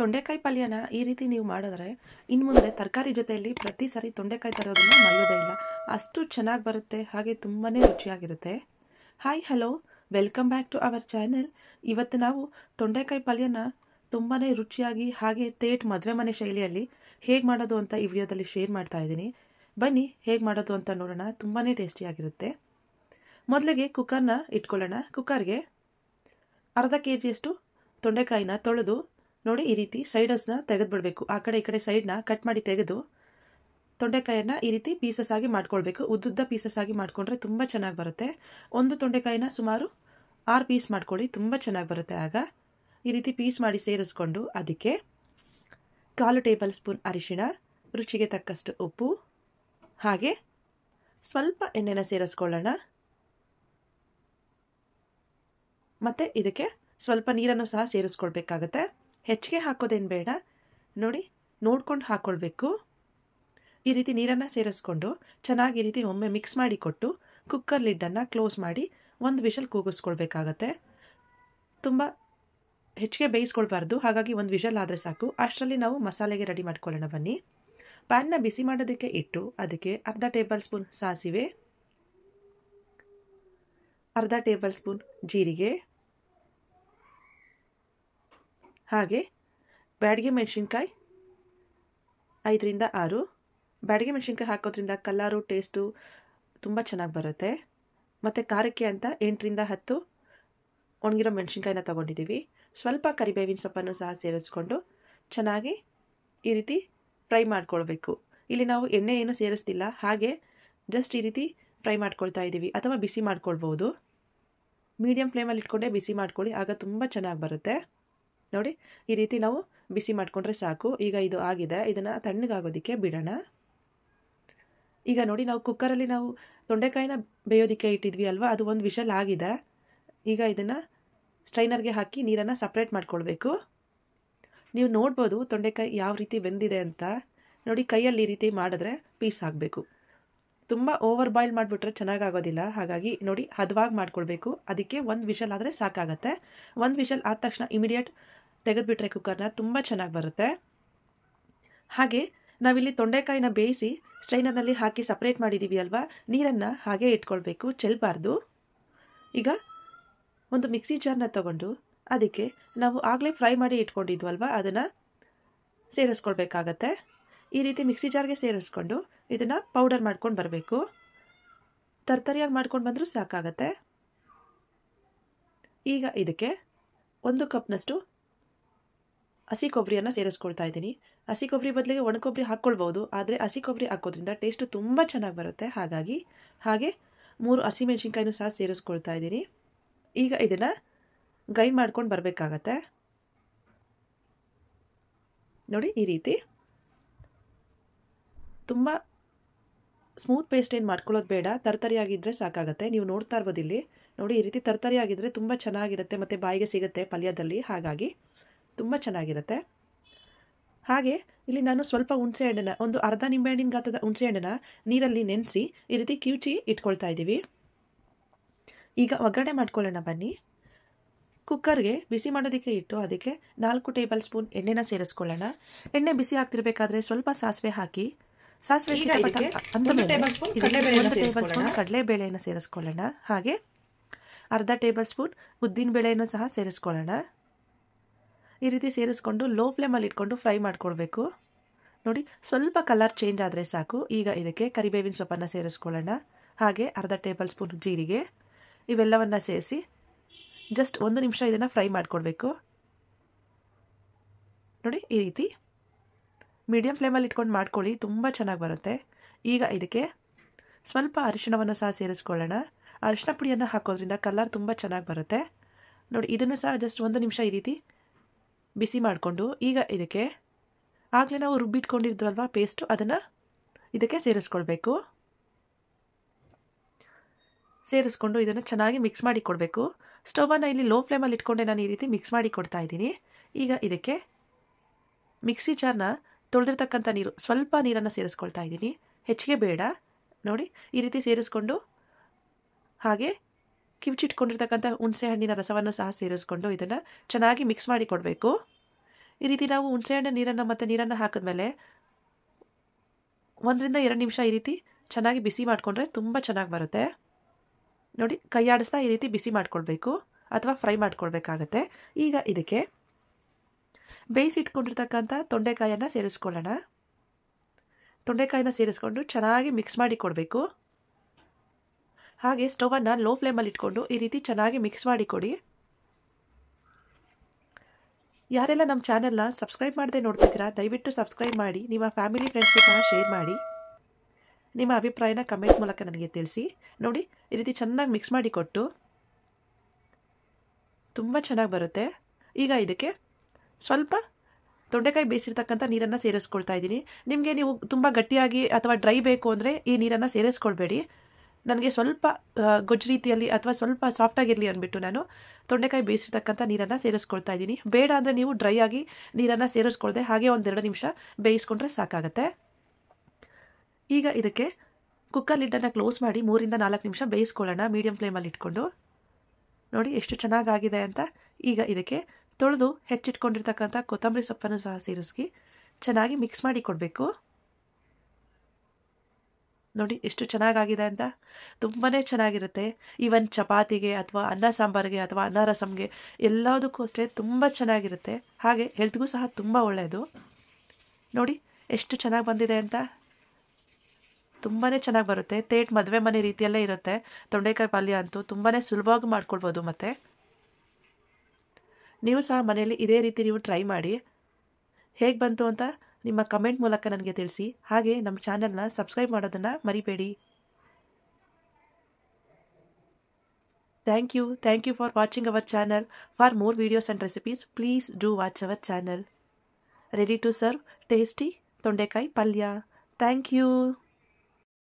ತೊಂಡೆಕಾಯಿ ಪಲ್ಯನ ಈ ರೀತಿ ನೀವು ಮಾಡಿದ್ರೆ ಇನ್ನು ಮುಂದೆ ತರಕಾರಿ ಜೊತೆಯಲ್ಲಿ ಪ್ರತಿ ಸಾರಿ ತೊಂಡೆಕಾಯಿ ತರೋದನ್ನು ಮರೆಯೋದೇ ಇಲ್ಲ ಅಷ್ಟು ಚೆನ್ನಾಗಿ ಬರುತ್ತೆ ಹಾಗೆ ತುಂಬಾ ರುಚಿಯಾಗಿರುತ್ತೆ hi hello welcome back to our channel ಇವತ್ತು ನಾವು ತೊಂಡೆಕಾಯಿ ಪಲ್ಯನ ತುಂಬಾ ರುಚಿಯಾಗಿ ಹಾಗೆ ತೇಟ್ ಮದುವೆ ಮನೆ ಶೈಲಿಯಲ್ಲಿ ಹೇಗೆ ಮಾಡೋದು ಅಂತ ಈ ವಿಡಿಯೋದಲ್ಲಿ ಶೇರ್ ಮಾಡ್ತಾ ಇದ್ದೀನಿ ಬನ್ನಿ ಹೇಗೆ ಮಾಡೋದು ಅಂತ ನೋಡೋಣ ತುಂಬಾ ಟೇಸ್ಟಿಯಾಗಿರುತ್ತೆ ಮೊದಲಿಗೆ ಕುಕ್ಕರ್ನ ಇಟ್ಕೊಳ್ಳೋಣ ಕುಕ್ಕರ್ಗೆ ಅರ್ಧ ಕೆ ಜಿಯಷ್ಟು ತೊಂಡೆಕಾಯಿನ ತೊಳೆದು ನೋಡಿ ಈ ರೀತಿ ಸೈಡಸ್ನ ತೆಗೆದುಬಿಡಬೇಕು ಆ ಕಡೆ ಈ ಕಡೆ ಸೈಡ್ನ ಕಟ್ ಮಾಡಿ ತೆಗೆದು ತೊಂಡೆಕಾಯನ್ನು ಈ ರೀತಿ ಪೀಸಸ್ ಆಗಿ ಮಾಡ್ಕೊಳ್ಬೇಕು ಉದ್ದುದ್ದ ಪೀಸಸ್ ಆಗಿ ಮಾಡಿಕೊಂಡ್ರೆ ತುಂಬ ಚೆನ್ನಾಗಿ ಬರುತ್ತೆ ಒಂದು ತೊಂಡೆಕಾಯಿನ ಸುಮಾರು ಆರು ಪೀಸ್ ಮಾಡ್ಕೊಳ್ಳಿ ತುಂಬ ಚೆನ್ನಾಗಿ ಬರುತ್ತೆ ಆಗ ಈ ರೀತಿ ಪೀಸ್ ಮಾಡಿ ಸೇರಿಸ್ಕೊಂಡು ಅದಕ್ಕೆ ಕಾಲು ಟೇಬಲ್ ಸ್ಪೂನ್ ಅರಿಶಿಣ ರುಚಿಗೆ ತಕ್ಕಷ್ಟು ಉಪ್ಪು ಹಾಗೆ ಸ್ವಲ್ಪ ಎಣ್ಣೆನ ಸೇರಿಸ್ಕೊಳ್ಳೋಣ ಮತ್ತು ಇದಕ್ಕೆ ಸ್ವಲ್ಪ ನೀರನ್ನು ಸಹ ಸೇರಿಸ್ಕೊಳ್ಬೇಕಾಗತ್ತೆ ಹೆಚ್ಚಿಗೆ ಹಾಕೋದೇನು ಬೇಡ ನೋಡಿ ನೋಡ್ಕೊಂಡು ಹಾಕ್ಕೊಳ್ಬೇಕು ಈ ರೀತಿ ನೀರನ್ನು ಸೇರಿಸ್ಕೊಂಡು ಚೆನ್ನಾಗಿ ಈ ರೀತಿ ಒಮ್ಮೆ ಮಿಕ್ಸ್ ಮಾಡಿ ಕೊಟ್ಟು ಕುಕ್ಕರ್ ಲಿಡ್ಡನ್ನು ಕ್ಲೋಸ್ ಮಾಡಿ ಒಂದು ವಿಷಲ್ ಕೂಗಿಸ್ಕೊಳ್ಬೇಕಾಗತ್ತೆ ತುಂಬ ಹೆಚ್ಚಿಗೆ ಬೇಯಿಸ್ಕೊಳ್ಬಾರ್ದು ಹಾಗಾಗಿ ಒಂದು ವಿಷಲ್ ಆದರೆ ಸಾಕು ಅಷ್ಟರಲ್ಲಿ ನಾವು ಮಸಾಲೆಗೆ ರೆಡಿ ಮಾಡ್ಕೊಳ್ಳೋಣ ಬನ್ನಿ ಪ್ಯಾನ್ನ ಬಿಸಿ ಮಾಡೋದಕ್ಕೆ ಇಟ್ಟು ಅದಕ್ಕೆ ಅರ್ಧ ಟೇಬಲ್ ಸ್ಪೂನ್ ಸಾಸಿವೆ ಅರ್ಧ ಟೇಬಲ್ ಸ್ಪೂನ್ ಜೀರಿಗೆ ಹಾಗೆ ಬ್ಯಾಡಿಗೆ ಮೆಣಸಿನ್ಕಾಯಿ ಐದರಿಂದ ಆರು ಬ್ಯಾಡಿಗೆ ಮೆಣಸಿನ್ಕಾಯಿ ಹಾಕೋದ್ರಿಂದ ಕಲ್ಲಾರು ಟೇಸ್ಟು ತುಂಬ ಚೆನ್ನಾಗಿ ಬರುತ್ತೆ ಮತ್ತು ಖಾರಕ್ಕೆ ಅಂತ ಎಂಟರಿಂದ ಹತ್ತು ಒಣಗಿರೋ ಮೆಣಸಿನ್ಕಾಯಿನ ತೊಗೊಂಡಿದ್ದೀವಿ ಸ್ವಲ್ಪ ಕರಿಬೇವಿನ ಸೊಪ್ಪನ್ನು ಸಹ ಸೇರಿಸ್ಕೊಂಡು ಚೆನ್ನಾಗಿ ಈ ರೀತಿ ಫ್ರೈ ಮಾಡ್ಕೊಳ್ಬೇಕು ಇಲ್ಲಿ ನಾವು ಎಣ್ಣೆ ಏನು ಸೇರಿಸ್ತಿಲ್ಲ ಹಾಗೆ ಜಸ್ಟ್ ಈ ರೀತಿ ಫ್ರೈ ಮಾಡ್ಕೊಳ್ತಾ ಇದ್ದೀವಿ ಅಥವಾ ಬಿಸಿ ಮಾಡ್ಕೊಳ್ಬೋದು ಮೀಡಿಯಮ್ ಫ್ಲೇಮಲ್ಲಿ ಇಟ್ಕೊಂಡೆ ಬಿಸಿ ಮಾಡ್ಕೊಳ್ಳಿ ಆಗ ತುಂಬ ಚೆನ್ನಾಗಿ ಬರುತ್ತೆ ನೋಡಿ ಈ ರೀತಿ ನಾವು ಬಿಸಿ ಮಾಡಿಕೊಂಡ್ರೆ ಸಾಕು ಈಗ ಇದು ಆಗಿದೆ ಇದನ್ನು ತಣ್ಣಗಾಗೋದಕ್ಕೆ ಬಿಡೋಣ ಈಗ ನೋಡಿ ನಾವು ಕುಕ್ಕರಲ್ಲಿ ನಾವು ತೊಂಡೆಕಾಯಿನ ಬೇಯೋದಕ್ಕೆ ಇಟ್ಟಿದ್ವಿ ಅಲ್ವಾ ಅದು ಒಂದು ವಿಷಲ್ ಆಗಿದೆ ಈಗ ಇದನ್ನು ಸ್ಟ್ರೈನರ್ಗೆ ಹಾಕಿ ನೀರನ್ನು ಸಪ್ರೇಟ್ ಮಾಡ್ಕೊಳ್ಬೇಕು ನೀವು ನೋಡ್ಬೋದು ತೊಂಡೆಕಾಯಿ ಯಾವ ರೀತಿ ಬೆಂದಿದೆ ಅಂತ ನೋಡಿ ಕೈಯಲ್ಲಿ ಈ ರೀತಿ ಮಾಡಿದ್ರೆ ಪೀಸ್ ಆಗಬೇಕು ತುಂಬ ಓವರ್ ಬಾಯ್ಲ್ ಮಾಡಿಬಿಟ್ರೆ ಚೆನ್ನಾಗಾಗೋದಿಲ್ಲ ಹಾಗಾಗಿ ನೋಡಿ ಹದವಾಗಿ ಮಾಡ್ಕೊಳ್ಬೇಕು ಅದಕ್ಕೆ ಒಂದು ವಿಷಲ್ ಆದರೆ ಸಾಕಾಗತ್ತೆ ಒಂದು ವಿಷಲ್ ಆದ ತಕ್ಷಣ ಇಮಿಡಿಯೇಟ್ ತೆಗೆದುಬಿಟ್ರೆ ಕುಕ್ಕರ್ನ ತುಂಬ ಚೆನ್ನಾಗಿ ಬರುತ್ತೆ ಹಾಗೆ ನಾವಿಲ್ಲಿ ತೊಂಡೆಕಾಯಿನ ಬೇಯಿಸಿ ಸ್ಟ್ರೈನರ್ನಲ್ಲಿ ಹಾಕಿ ಸಪ್ರೇಟ್ ಮಾಡಿದ್ದೀವಿ ಅಲ್ವಾ ನೀರನ್ನು ಹಾಗೆ ಇಟ್ಕೊಳ್ಬೇಕು ಚೆಲ್ಬಾರ್ದು ಈಗ ಒಂದು ಮಿಕ್ಸಿ ಜಾರ್ನ ತಗೊಂಡು ಅದಕ್ಕೆ ನಾವು ಆಗಲೇ ಫ್ರೈ ಮಾಡಿ ಇಟ್ಕೊಂಡಿದ್ವಲ್ವ ಅದನ್ನು ಸೇರಿಸ್ಕೊಳ್ಬೇಕಾಗತ್ತೆ ಈ ರೀತಿ ಮಿಕ್ಸಿ ಜಾರ್ಗೆ ಸೇರಿಸ್ಕೊಂಡು ಇದನ್ನು ಪೌಡರ್ ಮಾಡ್ಕೊಂಡು ಬರಬೇಕು ತರ್ತರಿಯಾಗಿ ಮಾಡ್ಕೊಂಡು ಬಂದರೂ ಸಾಕಾಗತ್ತೆ ಈಗ ಇದಕ್ಕೆ ಒಂದು ಕಪ್ನಷ್ಟು ಹಸಿ ಕೊಬ್ಬರಿಯನ್ನು ಸೇರಿಸ್ಕೊಳ್ತಾ ಇದ್ದೀನಿ ಹಸಿ ಕೊಬ್ಬರಿ ಬದಲಿಗೆ ಒಣ ಕೊಬ್ಬರಿ ಹಾಕ್ಕೊಳ್ಬೋದು ಆದರೆ ಹಸಿ ಕೊಬ್ಬರಿ ಹಾಕೋದ್ರಿಂದ ಟೇಸ್ಟು ತುಂಬ ಚೆನ್ನಾಗಿ ಬರುತ್ತೆ ಹಾಗಾಗಿ ಹಾಗೆ ಮೂರು ಹಸಿಮೆಣ್ಸಿನ್ಕಾಯಿನೂ ಸಹ ಸೇರಿಸ್ಕೊಳ್ತಾ ಇದ್ದೀನಿ ಈಗ ಇದನ್ನು ಗೈ ಮಾಡ್ಕೊಂಡು ಬರಬೇಕಾಗತ್ತೆ ನೋಡಿ ಈ ರೀತಿ ತುಂಬ ಸ್ಮೂತ್ ಪೇಸ್ಟ್ ಏನು ಮಾಡ್ಕೊಳ್ಳೋದು ಬೇಡ ತರತರಿಯಾಗಿದ್ದರೆ ಸಾಕಾಗುತ್ತೆ ನೀವು ನೋಡ್ತಾ ಇರ್ಬೋದು ಇಲ್ಲಿ ನೋಡಿ ಈ ರೀತಿ ತರತರಿಯಾಗಿದ್ದರೆ ತುಂಬ ಚೆನ್ನಾಗಿರುತ್ತೆ ಮತ್ತು ಬಾಯಿಗೆ ಸಿಗುತ್ತೆ ಪಲ್ಯದಲ್ಲಿ ಹಾಗಾಗಿ ತುಂಬ ಚೆನ್ನಾಗಿರುತ್ತೆ ಹಾಗೆ ಇಲ್ಲಿ ನಾನು ಸ್ವಲ್ಪ ಹುಣಸೆ ಹಣ್ಣನ್ನು ಒಂದು ಅರ್ಧ ನಿಂಬೆಹಣ್ಣಿನ ಗಾತ್ರದ ಹುಣಸೆ ನೀರಲ್ಲಿ ನೆನೆಸಿ ಈ ರೀತಿ ಕಿವುಚಿ ಇಟ್ಕೊಳ್ತಾ ಇದ್ದೀವಿ ಈಗ ಒಗ್ಗರಣೆ ಮಾಡ್ಕೊಳ್ಳೋಣ ಬನ್ನಿ ಕುಕ್ಕರ್ಗೆ ಬಿಸಿ ಮಾಡೋದಕ್ಕೆ ಇಟ್ಟು ಅದಕ್ಕೆ ನಾಲ್ಕು ಟೇಬಲ್ ಸ್ಪೂನ್ ಎಣ್ಣೆನ ಸೇರಿಸ್ಕೊಳ್ಳೋಣ ಎಣ್ಣೆ ಬಿಸಿ ಆಗ್ತಿರ್ಬೇಕಾದ್ರೆ ಸ್ವಲ್ಪ ಸಾಸಿವೆ ಹಾಕಿ ಸಾಸಿವೆ ಟೇಬಲ್ ಸ್ಪೂನ್ ಕಡಲೆಬೇಳೆಯನ್ನು ಸೇರಿಸ್ಕೊಳ್ಳೋಣ ಹಾಗೆ ಅರ್ಧ ಟೇಬಲ್ ಸ್ಪೂನ್ ಉದ್ದಿನ ಬೇಳೆಯನ್ನು ಸಹ ಸೇರಿಸ್ಕೊಳ್ಳೋಣ ಈ ರೀತಿ ಸೇರಿಸ್ಕೊಂಡು ಲೋ ಫ್ಲೇಮಲ್ಲಿ ಇಟ್ಕೊಂಡು ಫ್ರೈ ಮಾಡಿಕೊಡ್ಬೇಕು ನೋಡಿ ಸ್ವಲ್ಪ ಕಲರ್ ಚೇಂಜ್ ಆದರೆ ಸಾಕು ಈಗ ಇದಕ್ಕೆ ಕರಿಬೇವಿನ ಸೊಪ್ಪನ್ನು ಸೇರಿಸ್ಕೊಳ್ಳೋಣ ಹಾಗೆ ಅರ್ಧ ಟೇಬಲ್ ಸ್ಪೂನ್ ಜೀರಿಗೆ ಇವೆಲ್ಲವನ್ನು ಸೇರಿಸಿ ಜಸ್ಟ್ ಒಂದು ನಿಮಿಷ ಇದನ್ನು ಫ್ರೈ ಮಾಡಿಕೊಡ್ಬೇಕು ನೋಡಿ ಈ ರೀತಿ ಮೀಡಿಯಂ ಫ್ಲೇಮಲ್ಲಿ ಇಟ್ಕೊಂಡು ಮಾಡ್ಕೊಳ್ಳಿ ತುಂಬ ಚೆನ್ನಾಗಿ ಬರುತ್ತೆ ಈಗ ಇದಕ್ಕೆ ಸ್ವಲ್ಪ ಅರಿಶಿಣವನ್ನು ಸಹ ಸೇರಿಸ್ಕೊಳ್ಳೋಣ ಅರಿಶಿಣ ಪುಡಿಯನ್ನು ಹಾಕೋದ್ರಿಂದ ಕಲರ್ ತುಂಬ ಚೆನ್ನಾಗಿ ಬರುತ್ತೆ ನೋಡಿ ಇದನ್ನು ಸಹ ಜಸ್ಟ್ ಒಂದು ನಿಮಿಷ ಈ ರೀತಿ ಬಿಸಿ ಮಾಡಿಕೊಂಡು ಈಗ ಇದಕ್ಕೆ ಆಗಲೇ ನಾವು ರುಬ್ಬಿಟ್ಕೊಂಡಿದ್ರಲ್ವ ಪೇಸ್ಟು ಅದನ್ನು ಇದಕ್ಕೆ ಸೇರಿಸ್ಕೊಳ್ಬೇಕು ಸೇರಿಸ್ಕೊಂಡು ಇದನ್ನು ಚೆನ್ನಾಗಿ ಮಿಕ್ಸ್ ಮಾಡಿ ಕೊಡಬೇಕು ಸ್ಟೌವನ್ನು ಇಲ್ಲಿ ಲೋ ಫ್ಲೇಮಲ್ಲಿ ಇಟ್ಕೊಂಡೆ ನಾನು ಈ ರೀತಿ ಮಿಕ್ಸ್ ಮಾಡಿ ಕೊಡ್ತಾ ಇದ್ದೀನಿ ಈಗ ಇದಕ್ಕೆ ಮಿಕ್ಸಿ ಜಾರ್ನ ತೊಳೆದಿರ್ತಕ್ಕಂಥ ನೀರು ಸ್ವಲ್ಪ ನೀರನ್ನು ಸೇರಿಸ್ಕೊಳ್ತಾ ಇದ್ದೀನಿ ಹೆಚ್ಚಿಗೆ ಬೇಡ ನೋಡಿ ಈ ರೀತಿ ಸೇರಿಸ್ಕೊಂಡು ಹಾಗೆ ಕಿವಿಚಿಟ್ಕೊಂಡಿರ್ತಕ್ಕಂಥ ಹುಣಸೆಹಣ್ಣಿನ ರಸವನ್ನು ಸಹ ಸೇರಿಸ್ಕೊಂಡು ಇದನ್ನು ಚೆನ್ನಾಗಿ ಮಿಕ್ಸ್ ಮಾಡಿ ಕೊಡಬೇಕು ಈ ರೀತಿ ನಾವು ಹುಣಸೆಹಣ್ಣು ನೀರನ್ನು ಮತ್ತು ನೀರನ್ನು ಹಾಕಿದ್ಮೇಲೆ ಒಂದರಿಂದ ಎರಡು ನಿಮಿಷ ಈ ರೀತಿ ಚೆನ್ನಾಗಿ ಬಿಸಿ ಮಾಡಿಕೊಂಡ್ರೆ ತುಂಬ ಚೆನ್ನಾಗಿ ಬರುತ್ತೆ ನೋಡಿ ಕೈ ಆಡಿಸ್ತಾ ಈ ರೀತಿ ಬಿಸಿ ಮಾಡಿಕೊಳ್ಬೇಕು ಅಥವಾ ಫ್ರೈ ಮಾಡ್ಕೊಳ್ಬೇಕಾಗತ್ತೆ ಈಗ ಇದಕ್ಕೆ ಬೇಯಿಸಿಟ್ಕೊಂಡಿರ್ತಕ್ಕಂಥ ತೊಂಡೆಕಾಯನ್ನು ಸೇರಿಸ್ಕೊಳ್ಳೋಣ ತೊಂಡೆಕಾಯನ್ನು ಸೇರಿಸ್ಕೊಂಡು ಚೆನ್ನಾಗಿ ಮಿಕ್ಸ್ ಮಾಡಿ ಕೊಡಬೇಕು ಹಾಗೆ ಸ್ಟವನ್ನು ಲೋ ಫ್ಲೇಮಲ್ಲಿ ಇಟ್ಕೊಂಡು ಈ ರೀತಿ ಚೆನ್ನಾಗಿ ಮಿಕ್ಸ್ ಮಾಡಿ ಕೊಡಿ ಯಾರೆಲ್ಲ ನಮ್ಮ ಚಾನಲ್ನ ಸಬ್ಸ್ಕ್ರೈಬ್ ಮಾಡದೆ ನೋಡ್ತಿದ್ದೀರಾ ದಯವಿಟ್ಟು ಸಬ್ಸ್ಕ್ರೈಬ್ ಮಾಡಿ ನಿಮ್ಮ ಫ್ಯಾಮಿಲಿ ಫ್ರೆಂಡ್ಸ್ಗೂ ಸಹ ಶೇರ್ ಮಾಡಿ ನಿಮ್ಮ ಅಭಿಪ್ರಾಯನ ಕಮೆಂಟ್ ಮೂಲಕ ನನಗೆ ತಿಳಿಸಿ ನೋಡಿ ಈ ರೀತಿ ಚೆನ್ನಾಗಿ ಮಿಕ್ಸ್ ಮಾಡಿ ಕೊಟ್ಟು ತುಂಬ ಚೆನ್ನಾಗಿ ಬರುತ್ತೆ ಈಗ ಇದಕ್ಕೆ ಸ್ವಲ್ಪ ತೊಂಡೆಕಾಯಿ ಬೇಯಿಸಿರ್ತಕ್ಕಂಥ ನೀರನ್ನು ಸೇರಿಸ್ಕೊಳ್ತಾ ಇದ್ದೀನಿ ನಿಮಗೆ ನೀವು ತುಂಬ ಗಟ್ಟಿಯಾಗಿ ಅಥವಾ ಡ್ರೈ ಬೇಕು ಅಂದರೆ ಈ ನೀರನ್ನು ಸೇರಿಸ್ಕೊಳ್ಬೇಡಿ ನನಗೆ ಸ್ವಲ್ಪ ಗೊಜ್ಜು ರೀತಿಯಲ್ಲಿ ಅಥವಾ ಸ್ವಲ್ಪ ಸಾಫ್ಟಾಗಿರಲಿ ಅಂದ್ಬಿಟ್ಟು ನಾನು ತೊಂಡೆಕಾಯಿ ಬೇಯಿಸಿರ್ತಕ್ಕಂಥ ನೀರನ್ನು ಸೇರಿಸ್ಕೊಳ್ತಾ ಇದ್ದೀನಿ ಬೇಡ ಅಂದರೆ ನೀವು ಡ್ರೈ ಆಗಿ ನೀರನ್ನು ಸೇರಿಸ್ಕೊಳ್ದೆ ಹಾಗೆ ಒಂದೆರಡು ನಿಮಿಷ ಬೇಯಿಸ್ಕೊಂಡ್ರೆ ಸಾಕಾಗತ್ತೆ ಈಗ ಇದಕ್ಕೆ ಕುಕ್ಕರ್ ಲಿಡ್ಡನ್ನು ಕ್ಲೋಸ್ ಮಾಡಿ ಮೂರಿಂದ ನಾಲ್ಕು ನಿಮಿಷ ಬೇಯಿಸ್ಕೊಳ್ಳೋಣ ಮೀಡಿಯಂ ಫ್ಲೇಮಲ್ಲಿ ಇಟ್ಕೊಂಡು ನೋಡಿ ಎಷ್ಟು ಚೆನ್ನಾಗಾಗಿದೆ ಅಂತ ಈಗ ಇದಕ್ಕೆ ತೊಳೆದು ಹೆಚ್ಚಿಟ್ಕೊಂಡಿರ್ತಕ್ಕಂಥ ಕೊತ್ತಂಬರಿ ಸೊಪ್ಪನ್ನು ಸಹ ಸೇರಿಸ್ಕಿ ಚೆನ್ನಾಗಿ ಮಿಕ್ಸ್ ಮಾಡಿ ಕೊಡಬೇಕು ನೋಡಿ ಎಷ್ಟು ಚೆನ್ನಾಗಾಗಿದೆ ಅಂತ ತುಂಬಾ ಚೆನ್ನಾಗಿರುತ್ತೆ ಈವನ್ ಚಪಾತಿಗೆ ಅಥವಾ ಅನ್ನ ಸಾಂಬಾರಿಗೆ ಅಥವಾ ಅನ್ನ ರಸಮ್ಗೆ ಎಲ್ಲದಕ್ಕೂ ಅಷ್ಟೇ ತುಂಬ ಚೆನ್ನಾಗಿರುತ್ತೆ ಹಾಗೆ ಹೆಲ್ತ್ಗೂ ಸಹ ತುಂಬ ಒಳ್ಳೆಯದು ನೋಡಿ ಎಷ್ಟು ಚೆನ್ನಾಗಿ ಬಂದಿದೆ ಅಂತ ತುಂಬಾ ಚೆನ್ನಾಗಿ ಬರುತ್ತೆ ತೇಟ್ ಮದುವೆ ಮನೆ ರೀತಿಯಲ್ಲೇ ಇರುತ್ತೆ ತೊಂಡೆಕಾಯಿ ಪಲ್ಯ ಅಂತೂ ತುಂಬಾ ಸುಲಭವಾಗಿ ಮಾಡ್ಕೊಳ್ಬೋದು ಮತ್ತು ನೀವು ಸಹ ಮನೆಯಲ್ಲಿ ಇದೇ ರೀತಿ ನೀವು ಟ್ರೈ ಮಾಡಿ ಹೇಗೆ ಬಂತು ಅಂತ ನಿಮ್ಮ ಕಮೆಂಟ್ ಮೂಲಕ ನನಗೆ ತಿಳಿಸಿ ಹಾಗೆ ನಮ್ಮ ಚಾನೆಲ್ನ ಸಬ್ಸ್ಕ್ರೈಬ್ ಮಾಡೋದನ್ನು ಮರಿಬೇಡಿ thank you thank you for watching our channel for more videos and recipes please do watch our channel ready to serve tasty ತೊಂಡೆಕಾಯಿ ಪಲ್ಯ ಥ್ಯಾಂಕ್ ಯು